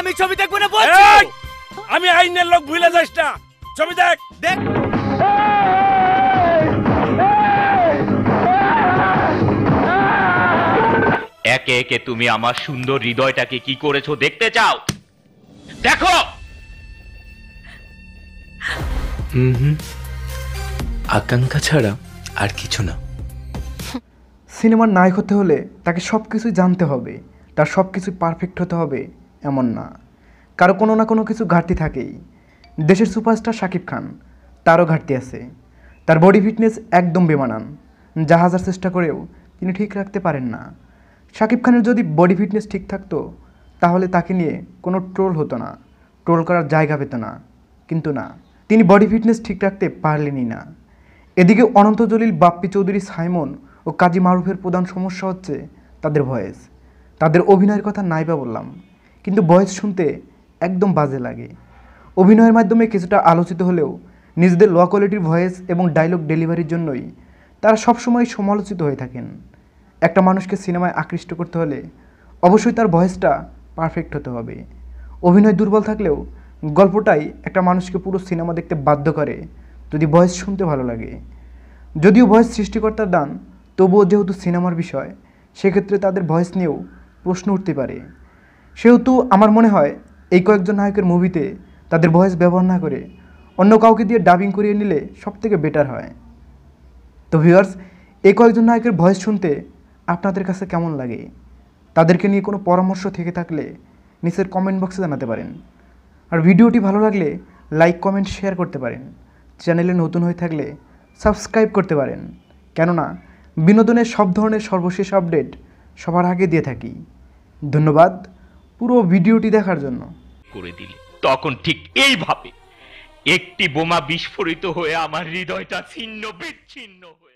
আমি ছবি দেখবো না বলছি আমি আইনের লোক ভুলে যাস না ছবি দেখ দেখ একে একে তুমি আমার সুন্দর হৃদয়টাকে কি করেছো দেখতে চাও দেখো হুম হুম আকাঙ্ক্ষা ছাড়া আর কিছু না সিনেমার নায়ক হতে হলে তাকে সব জানতে হবে তার সব কিছু পারফেক্ট হতে হবে এমন না কারো কোনো না কোনো কিছু ঘাটতি থাকেই দেশের সুপারস্টার শাকিব খান তারও ঘাটতি আছে তার বডি ফিটনেস একদম বেমানান যা হাজার চেষ্টা করেও তিনি ঠিক রাখতে পারেন না শাকিব খানের যদি বডি ফিটনেস ঠিক থাকতো তাহলে তাকে নিয়ে কোনো ট্রোল হতো না ট্রোল করার জায়গা পেত না কিন্তু না তিনি বডি ফিটনেস ঠিক রাখতে পারলেনই না এদিকে অনন্ত জলিল বাপ্পি চৌধুরী সাইমন ও কাজী মারুফের প্রধান সমস্যা হচ্ছে তাদের ভয়েস তাদের অভিনয়ের কথা নাই বা বললাম কিন্তু ভয়েস শুনতে একদম বাজে লাগে অভিনয়ের মাধ্যমে কিছুটা আলোচিত হলেও নিজেদের লো কোয়ালিটির ভয়েস এবং ডায়লগ ডেলিভারির জন্যই তারা সবসময় সমালোচিত হয়ে থাকেন একটা মানুষকে সিনেমায় আকৃষ্ট করতে হলে অবশ্যই তার ভয়েসটা পারফেক্ট হতে হবে অভিনয় দুর্বল থাকলেও গল্পটাই একটা মানুষকে পুরো সিনেমা দেখতে বাধ্য করে যদি ভয়েস শুনতে ভালো লাগে যদিও ভয়েস সৃষ্টিকর্তার দান তবুও যেহেতু সিনেমার বিষয় সেক্ষেত্রে তাদের ভয়েস নিয়েও প্রশ্ন উঠতে পারে সেহেতু আমার মনে হয় এই কয়েকজন নায়কের মুভিতে তাদের ভয়েস ব্যবহার না করে অন্য কাউকে দিয়ে ডাবিং করিয়ে নিলে সব থেকে বেটার হয় তো ভিউয়ার্স এই কয়েকজন নায়কের ভয়েস শুনতে আপনাদের কাছে কেমন লাগে তাদেরকে নিয়ে কোনো পরামর্শ থেকে থাকলে নিচের কমেন্ট বক্সে জানাতে পারেন আর ভিডিওটি ভালো লাগলে লাইক কমেন্ট শেয়ার করতে পারেন চ্যানেলে নতুন হয়ে থাকলে সাবস্ক্রাইব করতে পারেন কেননা বিনোদনের সব ধরনের সর্বশেষ আপডেট সবার আগে দিয়ে থাকি ধন্যবাদ পুরো ভিডিওটি দেখার জন্য করে দিলে তখন ঠিক এইভাবে একটি বোমা বিস্ফোরিত হয়ে আমার হৃদয়টা ছিন্ন বিচ্ছিন্ন হয়ে